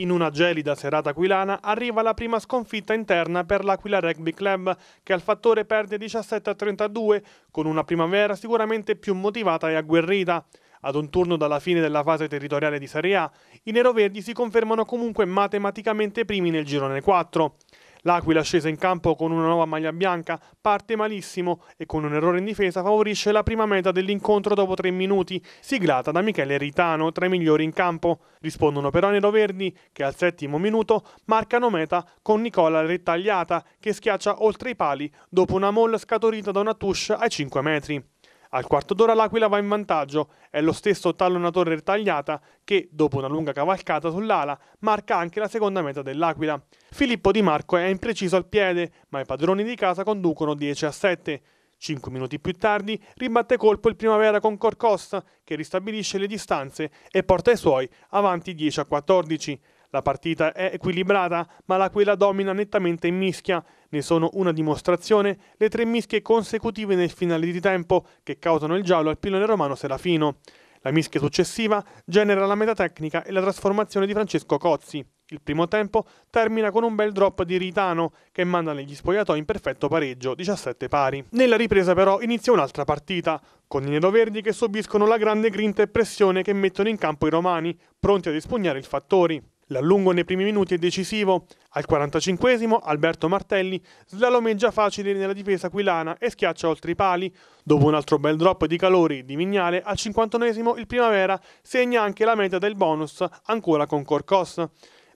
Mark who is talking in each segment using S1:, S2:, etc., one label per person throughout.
S1: In una gelida serata aquilana arriva la prima sconfitta interna per l'Aquila Rugby Club che al fattore perde 17 a 32 con una primavera sicuramente più motivata e agguerrita. Ad un turno dalla fine della fase territoriale di Serie A, i neroverdi si confermano comunque matematicamente primi nel girone 4. L'Aquila scesa in campo con una nuova maglia bianca, parte malissimo e con un errore in difesa favorisce la prima meta dell'incontro dopo tre minuti, siglata da Michele Ritano, tra i migliori in campo. Rispondono però i neroverdi che al settimo minuto marcano meta con Nicola Rettagliata che schiaccia oltre i pali dopo una molla scaturita da una touche ai 5 metri. Al quarto d'ora l'Aquila va in vantaggio, è lo stesso tallonatore ritagliata che, dopo una lunga cavalcata sull'ala, marca anche la seconda meta dell'Aquila. Filippo Di Marco è impreciso al piede, ma i padroni di casa conducono 10 a 7. Cinque minuti più tardi ribatte colpo il Primavera con Corcosta, che ristabilisce le distanze e porta i suoi avanti 10 a 14. La partita è equilibrata, ma l'Aquila domina nettamente in mischia. Ne sono una dimostrazione le tre mischie consecutive nel finale di tempo che causano il giallo al pilone romano Serafino. La mischia successiva genera la meta tecnica e la trasformazione di Francesco Cozzi. Il primo tempo termina con un bel drop di Ritano che manda negli spogliatoi in perfetto pareggio, 17 pari. Nella ripresa però inizia un'altra partita, con i neroverdi che subiscono la grande grinta e pressione che mettono in campo i romani, pronti ad espugnare il Fattori. L'allungo nei primi minuti è decisivo. Al 45 Alberto Martelli slalomeggia facile nella difesa aquilana e schiaccia oltre i pali. Dopo un altro bel drop di calori di Mignale, al 51 il Primavera segna anche la meta del bonus, ancora con Corcos.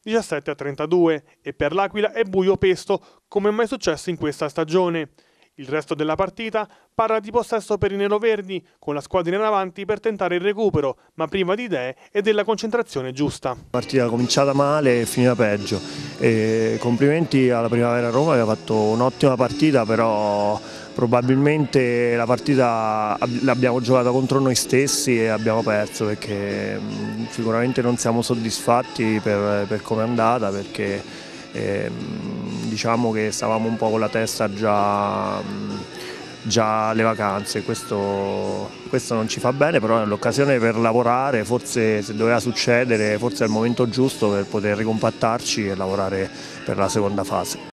S1: 17 a 32 e per l'Aquila è buio pesto come mai successo in questa stagione. Il resto della partita parla di possesso per i neroverdi, con la squadra in avanti per tentare il recupero, ma priva di idee e della concentrazione giusta. La
S2: partita cominciata male e finita peggio. E complimenti alla Primavera Roma che ha fatto un'ottima partita, però probabilmente la partita l'abbiamo giocata contro noi stessi e abbiamo perso perché sicuramente non siamo soddisfatti per, per come è andata perché e, ehm, diciamo che stavamo un po' con la testa già, già alle vacanze, questo, questo non ci fa bene, però è l'occasione per lavorare, forse se doveva succedere, forse è il momento giusto per poter ricompattarci e lavorare per la seconda fase.